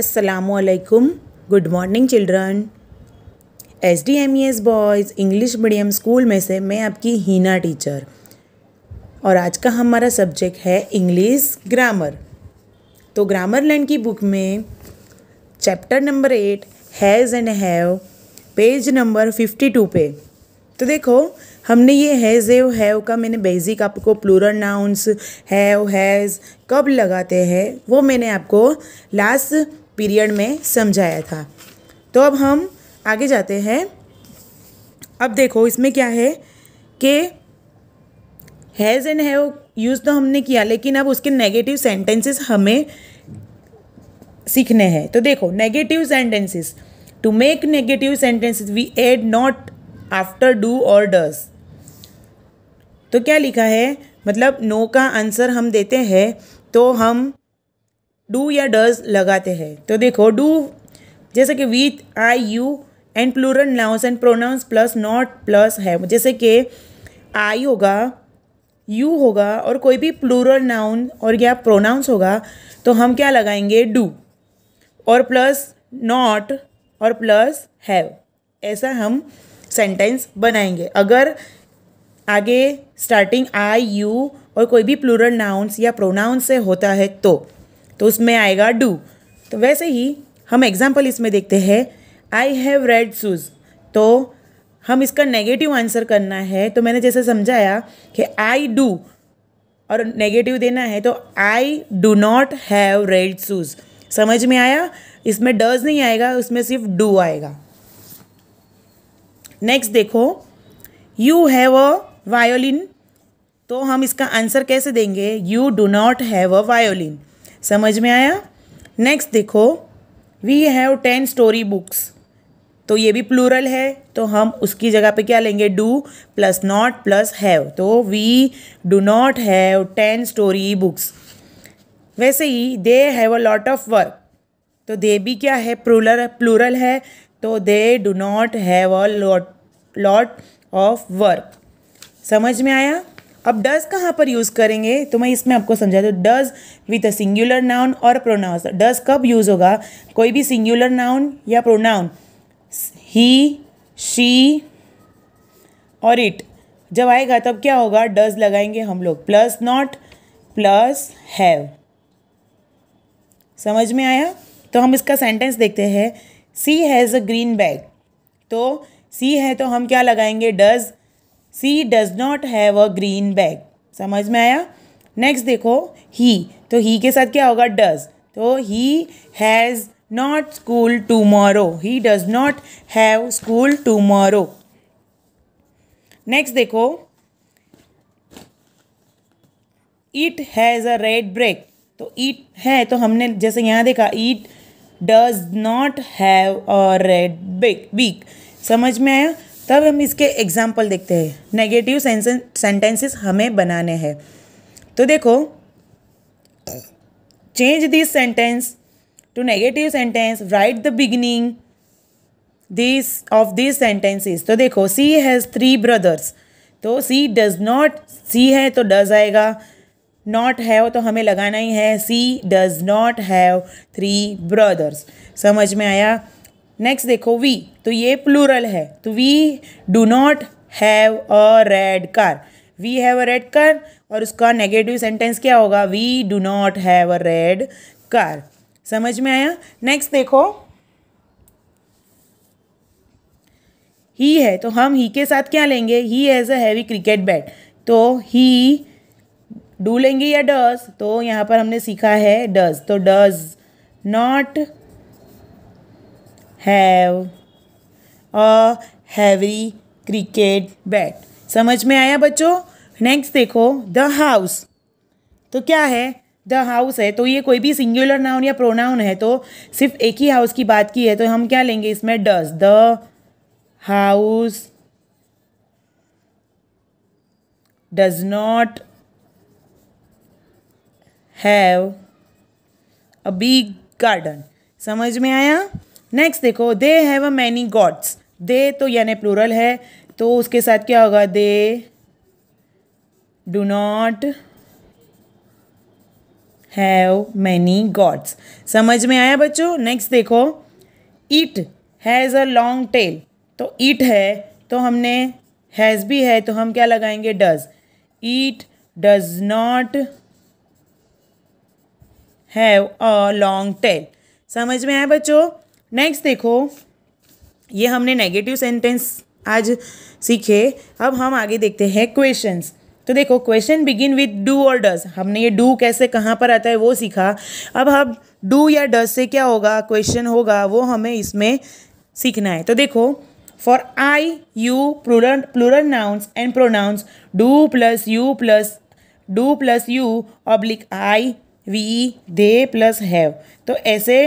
Assalamualaikum. Good morning children S D M E S boys English medium school में से मैं आपकी हीना teacher और आज का हमारा सब्जेक्ट है इंग्लिश ग्रामर तो ग्रामर लैंड की बुक में chapter number eight has and have page number fifty two पे तो देखो हमने ये हैज़ एव हैव का मैंने बेसिक आपको प्लूरल नाउंस हैव हैज़ कब लगाते हैं वो मैंने आपको लास्ट पीरियड में समझाया था तो अब हम आगे जाते हैं अब देखो इसमें क्या है कि हैज़ एंड हैव यूज़ तो हमने किया लेकिन अब उसके नेगेटिव सेंटेंसेस हमें सीखने हैं तो देखो negative sentences to make negative sentences we add not after do और डस तो क्या लिखा है मतलब नो का आंसर हम देते हैं तो हम डू या डज लगाते हैं तो देखो डू जैसे कि with I you and plural nouns and pronouns plus not plus है जैसे कि आई होगा यू होगा और कोई भी प्लूरल नाउन और या प्रोनाउंस होगा तो हम क्या लगाएंगे डू और प्लस नॉट और प्लस हैव ऐसा हम सेंटेंस बनाएंगे अगर आगे स्टार्टिंग आई यू और कोई भी प्लूरल नाउंस या प्रोनाउंस से होता है तो तो उसमें आएगा डू तो वैसे ही हम एग्जाम्पल इसमें देखते हैं आई हैव रेड शूज़ तो हम इसका नेगेटिव आंसर करना है तो मैंने जैसे समझाया कि आई डू और नेगेटिव देना है तो I do not have red shoes समझ में आया इसमें डज नहीं आएगा उसमें सिर्फ डू आएगा नेक्स्ट देखो यू हैव अ वायोलिन तो हम इसका आंसर कैसे देंगे you do not have a violin समझ में आया नेक्स्ट देखो we have ten story books तो ये भी प्लूरल है तो हम उसकी जगह पे क्या लेंगे do plus not plus have तो we do not have ten story books वैसे ही they have a lot of work तो दे भी क्या है प्लूरल प्लूरल है तो they do not have a lot lot of work समझ में आया अब डज कहाँ पर यूज़ करेंगे तो मैं इसमें आपको समझा दूँ does with a singular noun और प्रोनाउन डज कब यूज़ होगा कोई भी सिंगुलर नाउन या प्रोनाउन ही शी और इट जब आएगा तब क्या होगा डज लगाएंगे हम लोग प्लस नॉट प्लस हैव समझ में आया तो हम इसका सेंटेंस देखते हैं she has a green bag तो सी है तो हम क्या लगाएंगे does she does not have a green bag समझ में आया नेक्स्ट देखो ही तो ही के साथ क्या होगा डज तो he has not school tomorrow he does not have school tomorrow next देखो it has a red break तो ईट है तो हमने जैसे यहाँ देखा it does not have a red bake beak समझ में आया तब हम इसके एग्जाम्पल देखते हैं नेगेटिव सेंटेंसेस हमें बनाने हैं तो देखो change this sentence to negative sentence write the beginning this of this sentences तो देखो सी हैज़ थ्री ब्रदर्स तो सी डज नॉट सी है तो डज आएगा नॉट हैव तो हमें लगाना ही है she does not have three brothers समझ में आया नेक्स्ट देखो वी तो ये प्लूरल है तो we do not have a red car we have a red car और उसका नेगेटिव सेंटेंस क्या होगा we do not have a red car समझ में आया नेक्स्ट देखो ही है तो हम ही के साथ क्या लेंगे he has a heavy cricket bat तो ही डू लेंगे या डज तो यहाँ पर हमने सीखा है डज तो does not have a heavy cricket bat समझ में आया बच्चों नेक्स्ट देखो द हाउस तो क्या है द हाउस है तो ये कोई भी सिंगुलर नाउन या प्रोनाउन है तो सिर्फ एक ही हाउस की बात की है तो हम क्या लेंगे इसमें does the house does not have a big garden समझ में आया नेक्स्ट देखो they have a many gods they तो यानी प्लूरल है तो उसके साथ क्या होगा they do not have many gods समझ में आया बच्चों नेक्स्ट देखो it has a long tail तो इट है तो हमने हैज़ भी है तो हम क्या लगाएंगे does it does not have a long tail समझ में आया बच्चों नेक्स्ट देखो ये हमने नेगेटिव सेंटेंस आज सीखे अब हम आगे देखते हैं क्वेश्चंस तो देखो क्वेश्चन बिगिन विथ डू और डज हमने ये डू कैसे कहाँ पर आता है वो सीखा अब हम डू या डज से क्या होगा क्वेश्चन होगा वो हमें इसमें सीखना है तो देखो for I you plural plural nouns and pronouns do plus you plus do plus you oblique I we they plus have तो ऐसे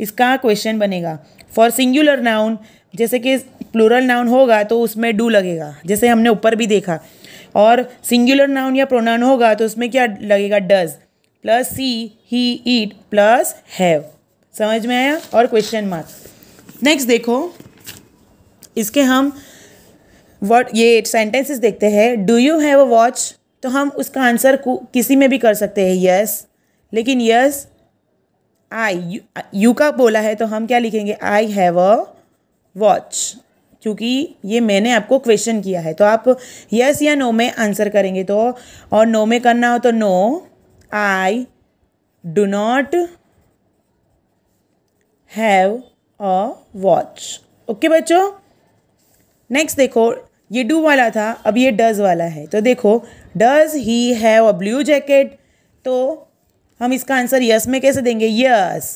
इसका क्वेश्चन बनेगा फॉर सिंगुलर नाउन जैसे कि प्लूरल नाउन होगा तो उसमें डू लगेगा जैसे हमने ऊपर भी देखा और सिंगुलर नाउन या प्रोनाउन होगा तो उसमें क्या लगेगा does plus she he it plus have समझ में आया और क्वेश्चन मार्क नेक्स्ट देखो इसके हम वर्ड ये सेंटेंसेस देखते हैं do you have a watch तो हम उसका आंसर किसी में भी कर सकते हैं यस लेकिन यस आई यू का बोला है तो हम क्या लिखेंगे आई हैव अ वॉच क्योंकि ये मैंने आपको क्वेश्चन किया है तो आप यस या नो में आंसर करेंगे तो और नो में करना हो तो no I do not have a watch okay बच्चों नेक्स्ट देखो ये डू वाला था अब ये डज वाला है तो देखो does he have a blue jacket तो हम इसका आंसर यस में कैसे देंगे यस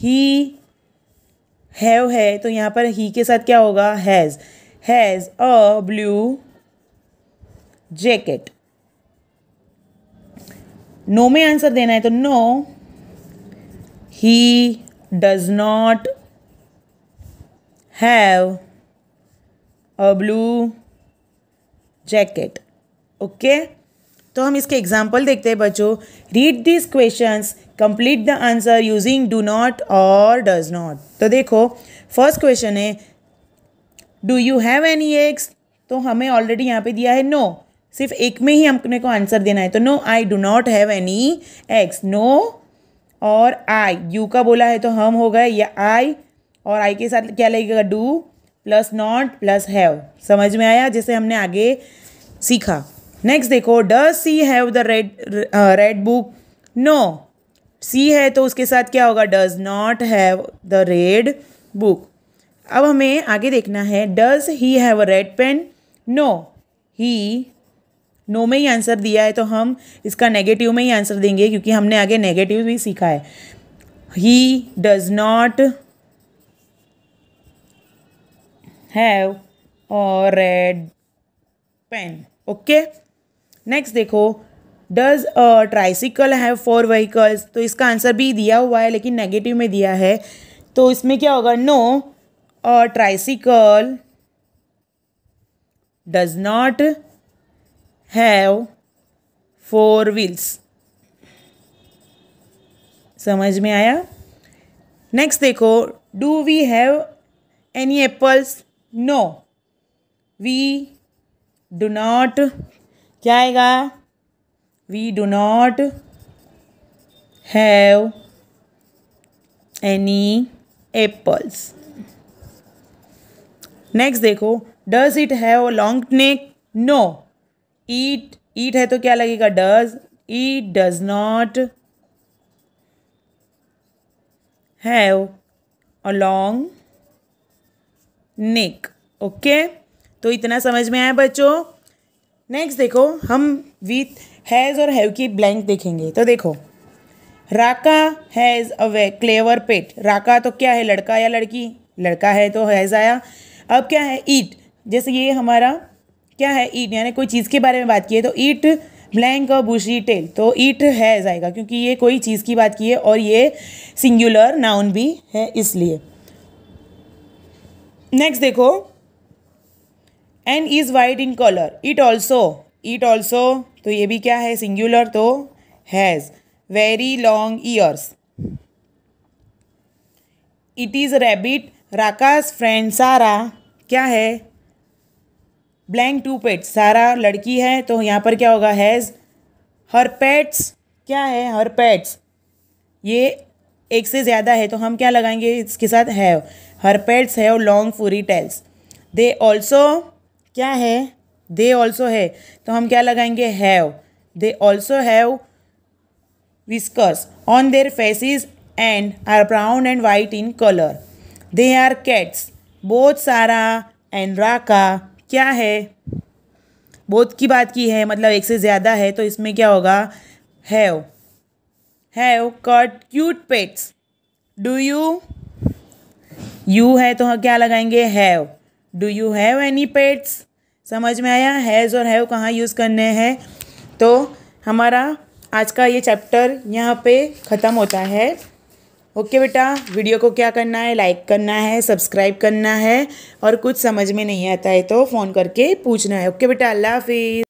ही हैव है तो यहाँ पर ही के साथ क्या होगा has has a blue jacket no में आंसर देना है तो no he does not have a blue jacket okay तो हम इसके एग्जाम्पल देखते हैं बच्चों read this question complete the answer using do not और डज नॉट तो देखो फर्स्ट क्वेश्चन है do you have any eggs तो हमें ऑलरेडी यहाँ पे दिया है नो no. सिर्फ एक में ही हमने को आंसर देना है तो no I do not have any eggs no और आई यू का बोला है तो हम हो गए या आई और आई के साथ क्या लगेगा do plus not plus have समझ में आया जैसे हमने आगे सीखा नेक्स्ट देखो does she have the red red book no she है तो उसके साथ क्या होगा does not have the red book अब हमें आगे देखना है does he have a red pen no he no में ही आंसर दिया है तो हम इसका नेगेटिव में ही आंसर देंगे क्योंकि हमने आगे नेगेटिव भी सीखा है he does not have red pen okay next देखो does tricycle have four vehicles तो इसका आंसर भी दिया हुआ है लेकिन नेगेटिव में दिया है तो इसमें क्या होगा no tricycle does not have four wheels समझ में आया नेक्स्ट देखो do we have any apples no we do not क्या आएगा we do not have any apples next देखो does it have long neck no it it है तो क्या लगेगा does it does not have a long neck okay तो इतना समझ में आया बच्चों नेक्स्ट देखो हम विथ हैज़ और हैव की ब्लैंक देखेंगे तो देखो राका हैज़ अ वे क्लेवर पेट राका तो क्या है लड़का या लड़की लड़का है तो हैज़ आया अब क्या है ईट जैसे ये हमारा क्या है ईट यानी कोई चीज़ के बारे में बात की है तो ईट ब्लैंक और बुशी टेल तो ईट हैज़ आएगा क्योंकि ये कोई चीज़ की बात की है और ये सिंगुलर नाउन भी है इसलिए नेक्स्ट देखो and is white in colour it also it also तो ये भी क्या है सिंगुलर तो has very long ears it is rabbit राकास फ्रेंड सारा क्या है ब्लैंक टू पेट्स सारा लड़की है तो यहाँ पर क्या होगा हैज़ हर पेट्स क्या है हर पेट्स ये एक से ज़्यादा है तो हम क्या लगाएंगे इसके साथ have her pets have long furry tails they also क्या है दे ऑल्सो है तो हम क्या लगाएंगे have they also have whiskers on their faces and are brown and white in colour they are cats both Sara and राका क्या है बोध की बात की है मतलब एक से ज़्यादा है तो इसमें क्या होगा have have cut cute pets do you you है तो हम क्या लगाएंगे have do you have any pets समझ में आया हैज़ और हैव कहाँ यूज़ करने हैं तो हमारा आज का ये चैप्टर यहाँ पे ख़त्म होता है ओके बेटा वीडियो को क्या करना है लाइक करना है सब्सक्राइब करना है और कुछ समझ में नहीं आता है तो फ़ोन करके पूछना है ओके बेटा अल्लाह हाफिज़